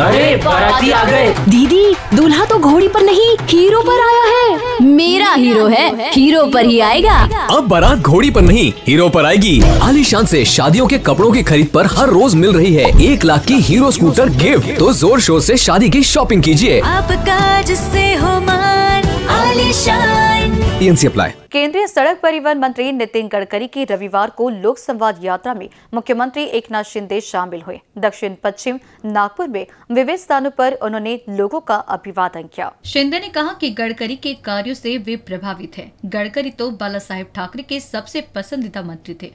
अरे बाराती आ गए दीदी दूल्हा तो घोड़ी पर नहीं हीरो पर आया है मेरा हीरो है हीरो पर ही आएगा अब बारात घोड़ी पर नहीं हीरो पर आएगी आलीशान से शादियों के कपड़ों की खरीद पर हर रोज मिल रही है एक लाख की हीरो स्कूटर गिफ्ट तो जोर शोर से शादी की शॉपिंग कीजिए आपका काज से पीएनसी अप्लाई केंद्रीय सड़क परिवहन मंत्री नितिन गडकरी की रविवार को लोक संवाद यात्रा में मुख्यमंत्री एकनाथ शिंदे शामिल हुए दक्षिण पश्चिम नागपुर में विभिन्न स्थानों पर उन्होंने लोगों का अभिवादन किया शिंदे ने कहा कि गडकरी के कार्यों से वे प्रभावित हैं। गडकरी तो बाला साहेब ठाकरे के सबसे पसंदीदा मंत्री थे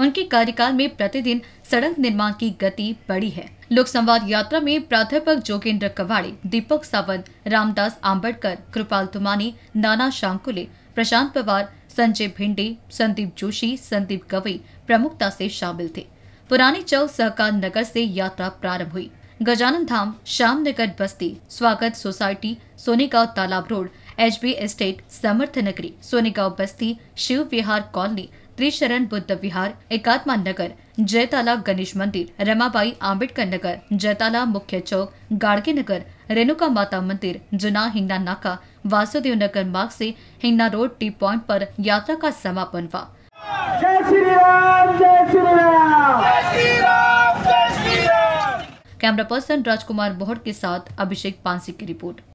उनके कार्यकाल में प्रतिदिन सड़क निर्माण की गति बढ़ी है लोक संवाद यात्रा में प्राध्यापक जोगेंद्र कवाड़े दीपक सावंत रामदास आम्बेडकर कृपाल तुमानी नाना शांकुले प्रशांत पवार संजय भिंडे संदीप जोशी संदीप गवई प्रमुखता से शामिल थे पुरानी चौक सहकार नगर से यात्रा प्रारंभ हुई गजानन धाम श्याम नगर बस्ती स्वागत सोसाइटी सोनेगांव तालाब रोड एच एस्टेट समर्थ नगरी सोनेगांव बस्ती शिव विहार कॉलोनी त्रिशरण बुद्ध विहार एकात्मा नगर जयताला गणेश मंदिर रमाबाई आंबेडकर नगर जयताला मुख्य चौक गाड़गे नगर रेणुका माता मंदिर जुना हिंगना नाका वासुदेव नगर मार्ग से हिंगना रोड टी पॉइंट पर यात्रा का समापन हुआ कैमरा पर्सन राजकुमार बोहर के साथ अभिषेक पांसी की रिपोर्ट